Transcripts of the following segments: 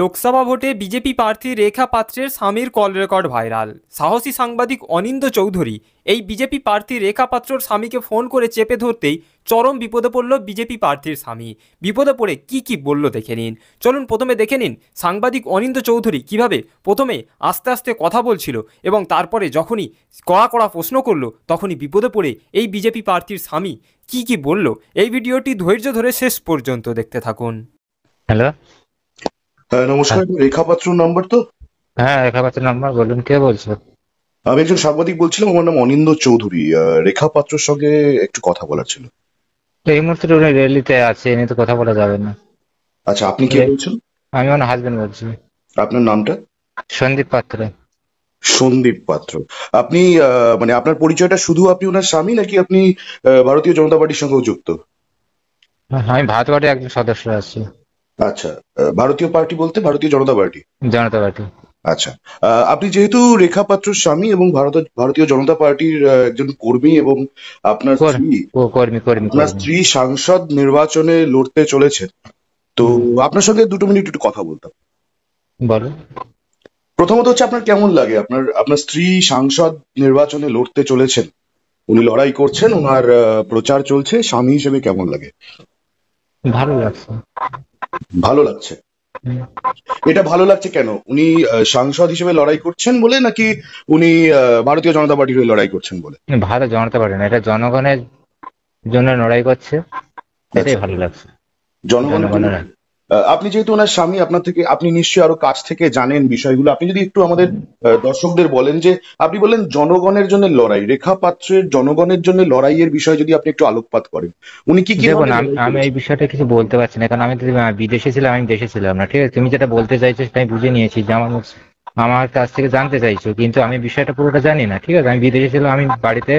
লোকসভা ভোটে বিজেপি প্রার্থী রেখা পাত্রের স্বামীর কল রেকর্ড ভাইরাল সাহসী সাংবাদিক অনিন্দ চৌধুরী এই বিজেপি প্রার্থী রেখা পাত্রর স্বামীকে ফোন করে চেপে ধরতেই চরম বিপদে পড়ল বিজেপি প্রার্থীর স্বামী বিপদে পড়ে কি কি বলল দেখে নিন চলুন প্রথমে দেখে নিন সাংবাদিক অনিন্দ চৌধুরী কিভাবে প্রথমে আস্তে আস্তে কথা বলছিল এবং তারপরে যখনই কড়া কড়া প্রশ্ন করলো তখনই বিপদে পড়ে এই বিজেপি প্রার্থীর স্বামী কি কি বলল এই ভিডিওটি ধৈর্য ধরে শেষ পর্যন্ত দেখতে থাকুন হ্যালো হ্যাঁ নমস্কার হ্যাঁ। রেখা পাত্র নাম্বার তো হ্যাঁ রেখা পাত্র নাম্বার বলুন কে বলছো আমি একজন সাংবাদিক বলছিলাম আমার নাম অনিন্দ চৌধুরী রেখা পাত্রর সঙ্গে একটু কথা বলার ছিল এই মুহূর্তে উনি রেলিতে আছে এনে তো কথা বলা যাবে না আচ্ছা আপনি কে বলছেন আমি আমার হাজবেন্ড বলছি আপনার নামটা সন্দীপ পাত্র সন্দীপ পাত্র আপনি মানে আপনার পরিচয়টা শুধু আপনি ওনার স্বামী নাকি আপনি ভারতীয় জনতা পার্টির সঙ্গেও যুক্ত হ্যাঁ, আমি ভারত পার্টির একজন সদস্য আছি আচ্ছা ভারতীয় পার্টি বলতে ভারতীয় জনতা পার্টি জনতা পার্টি আচ্ছা আপনি যেহেতু রেখা পাত্র স্বামী এবং ভারত ভারতীয় জনতা পার্টির একজন কর্মী এবং আপনার কর্মী কর্মী আপনার স্ত্রী সাংসদ নির্বাচনে লড়তে চলেছে তো আপনার সঙ্গে দুটো মিনিট একটু কথা বলতাম বলো প্রথমত হচ্ছে আপনার কেমন লাগে আপনার আপনার স্ত্রী সাংসদ নির্বাচনে লড়তে চলেছেন উনি লড়াই করছেন ওনার প্রচার চলছে স্বামী হিসেবে কেমন লাগে ভালো লাগছে ভালো লাগছে এটা ভালো লাগছে কেন উনি সাংসদ হিসেবে লড়াই করছেন বলে নাকি উনি ভারতীয় জনতা পার্টির হয়ে লড়াই করছেন বলে ভারতীয় জনতা পার্টি না এটা জনগণের জন্য লড়াই করছে এটাই আচ্ছা। ভালো লাগছে জনগণের আপনি যেহেতু ওনার স্বামী আপনার থেকে আপনি নিশ্চয়ই আরো কাছ থেকে জানেন বিষয়গুলো আপনি যদি একটু আমাদের দর্শকদের বলেন যে আপনি বলেন জনগণের জন্য লড়াই রেখা পাত্রের জনগণের জন্য লড়াইয়ের বিষয় যদি আপনি একটু আলোকপাত করেন উনি কি কি দেখুন আমি এই বিষয়টা কিছু বলতে পারছি না কারণ আমি বিদেশে ছিলাম আমি দেশে ছিলাম না ঠিক আছে তুমি যেটা বলতে চাইছো সেটা আমি বুঝে নিয়েছি যে আমার আমার কাছ থেকে জানতে চাইছো কিন্তু আমি বিষয়টা পুরোটা জানি না ঠিক আছে আমি বিদেশে ছিলাম আমি বাড়িতে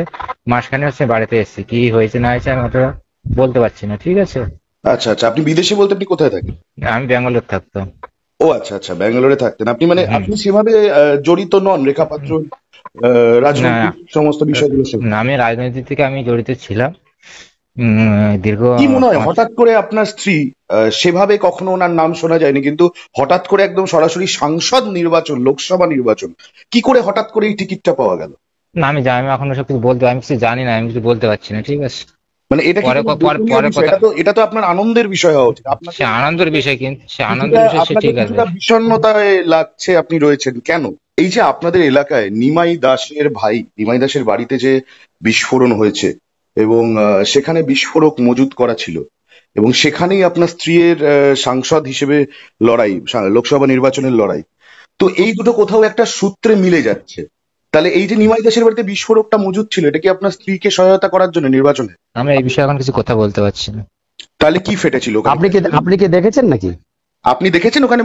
মাসখানে হচ্ছে বাড়িতে এসেছি কি হয়েছে না হয়েছে আমি অতটা বলতে পারছি না ঠিক আছে আচ্ছা আচ্ছা আপনি বিদেশে বলতে আপনি কোথায় থাকেন আমি ব্যাঙ্গালোর থাকতাম ও আচ্ছা আচ্ছা ব্যাঙ্গালোরে থাকতেন আপনি মানে আপনি সেভাবে জড়িত নন রেখাপাত্র রাজনৈতিক সমস্ত বিষয়গুলো আমি রাজনীতি থেকে আমি জড়িত ছিলাম দীর্ঘ কি মনে হয় হঠাৎ করে আপনার স্ত্রী সেভাবে কখনো ওনার নাম শোনা যায়নি কিন্তু হঠাৎ করে একদম সরাসরি সাংসদ নির্বাচন লোকসভা নির্বাচন কি করে হঠাৎ করে এই টিকিটটা পাওয়া গেল না আমি জানি আমি এখনো সব কিছু বলতে আমি কিছু জানি না আমি কিছু বলতে পারছি না ঠিক আছে মানে এটা তো এটা তো আপনার আনন্দের বিষয় হওয়া উচিত সে আনন্দের বিষয় কিন্তু সে আনন্দের বিষয় সে ঠিক আছে বিষণ্ণতায় লাগছে আপনি রয়েছেন কেন এই যে আপনাদের এলাকায় নিমাই দাসের ভাই নিমাই দাসের বাড়িতে যে বিস্ফোরণ হয়েছে এবং সেখানে বিস্ফোরক মজুত করা ছিল এবং সেখানেই আপনার স্ত্রীর সাংসদ হিসেবে লড়াই লোকসভা নির্বাচনের লড়াই তো এই দুটো কোথাও একটা সূত্রে মিলে যাচ্ছে তাহলে এই যে নিমাই দাসের বাড়িতে বিস্ফোরকটা মজুদ ছিল এটা কি আপনার স্ত্রীকে সহায়তা করার জন্য নির্বাচনে আমি এই বিষয়ে এখন কিছু কথা বলতে পারছি না তাহলে কি ফেটেছিল আপনি কি আপনি কি দেখেছেন নাকি আপনি দেখেছেন ওখানে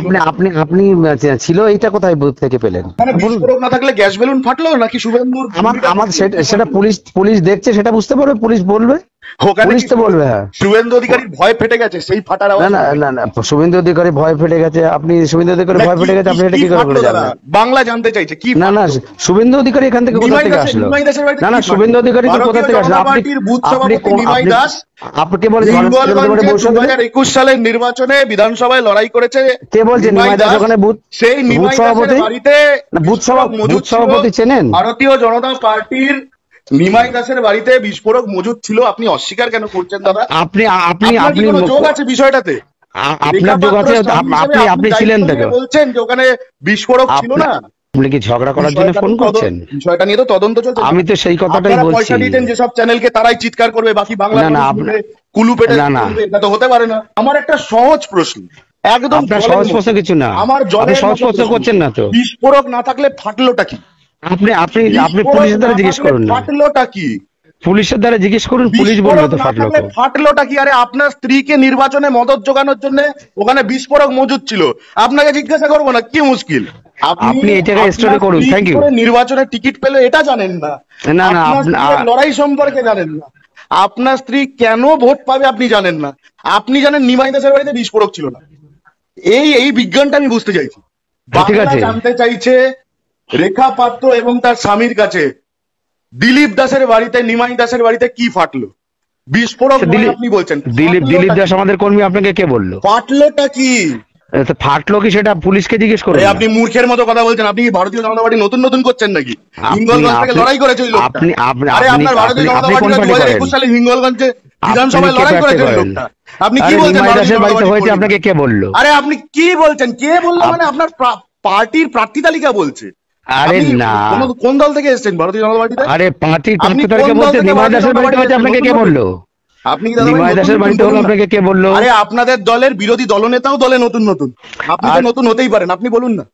আপনি আপনি আপনি আচ্ছা, ছিল এটা কোথায় থেকে পেলেন বিস্ফোরক না থাকলে গ্যাস বেলুন ফাটলো নাকি শুভেন্দুর আমার আমার সেটা পুলিশ পুলিশ দেখছে সেটা বুঝতে পারবে পুলিশ বলবে হ্যাঁ। শুভেন্দু অধিকারী ভয় ফেটে গেছে শুভেন্দু ভয় ফেটে গেছে আপনি ভয় বাংলা জানতে চাইছে না আপনি একুশ নির্বাচনে বিধানসভায় লড়াই করেছে কে বলছে ওখানে সভাপতি চেনেন ভারতীয় জনতা পার্টির নিমাই দাসের বাড়িতে বিস্ফোরক মজুদ ছিল আপনি অস্বীকার কেন করছেন দাদা আপনি আপনি আপনি যোগ আছে বিষয়টাতে আপনার যোগ আছে আপনি আপনি ছিলেন দেখো বলছেন যে ওখানে বিস্ফোরক ছিল না আপনি কি ঝগড়া করার জন্য ফোন করছেন বিষয়টা নিয়ে তো তদন্ত চলছে আমি তো সেই কথাটাই বলছি পয়সা দিতেন যেসব চ্যানেলকে তারাই চিৎকার করবে বাকি বাংলা না কুলু পেটে না না এটা তো হতে পারে না আমার একটা সহজ প্রশ্ন একদম সহজ প্রশ্ন কিছু না আমার জলের সহজ প্রশ্ন করছেন না তো বিস্ফোরক না থাকলে ফাটলোটা কি আপনি আপনি আপনি পুলিশের দ্বারা জিজ্ঞেস করুন না ফাটলোটা কি পুলিশের দ্বারা জিজ্ঞেস করুন পুলিশ বলবে তো ফাটলো ফাটলোটা কি আরে আপনার স্ত্রীকে নির্বাচনে মদত জোগানোর জন্য ওখানে বিস্ফোরক মজুদ ছিল আপনাকে জিজ্ঞাসা করবো না কি মুশকিল আপনি এটাকে স্টোরি করুন থ্যাংক ইউ নির্বাচনের টিকিট পেলে এটা জানেন না না না লড়াই সম্পর্কে জানেন না আপনার স্ত্রী কেন ভোট পাবে আপনি জানেন না আপনি জানেন নিমাই দাসের বাড়িতে বিস্ফোরক ছিল না এই এই বিজ্ঞানটা আমি বুঝতে চাইছি ঠিক আছে জানতে চাইছে রেখা পাত্র এবং তার স্বামীর কাছে দিলীপ দাসের বাড়িতে নিমাই দাসের বাড়িতে কি ফাটলো বিস্ফোরক আপনি বলছেন দিলীপ দিলীপ দাস আমাদের কর্মী আপনাকে কে বললো ফাটলোটা কি ফাটলো কি সেটা পুলিশকে জিজ্ঞেস করে আপনি মূর্খের মতো কথা বলছেন আপনি কি ভারতীয় জনতা পার্টি নতুন নতুন করছেন নাকি হিঙ্গলগঞ্জ থেকে লড়াই করে ওই লোকটা আপনি আরে আপনার ভারতীয় জনতা পার্টি 2021 সালে হিঙ্গলগঞ্জে বিধানসভায় লড়াই করে ওই আপনি কি বলছেন ভারতীয় বাড়িতে হয়েছে আপনাকে কে বললো আরে আপনি কি বলছেন কে বললো মানে আপনার পার্টির প্রার্থী তালিকা বলছে আরে না কোন দল থেকে এসেছেন ভারতীয় জনতা পার্টিতে আরে পার্টির কর্তাদেরকে বলতে নিমায় দাসের বাড়িতে আছে আপনাকে কে বললো আপনি কি নিমায় দাসের বাড়িতে হলো আপনাকে কে বললো আরে আপনাদের দলের বিরোধী দলনেতাও দলে নতুন নতুন আপনি তো নতুন হতেই পারেন আপনি বলুন না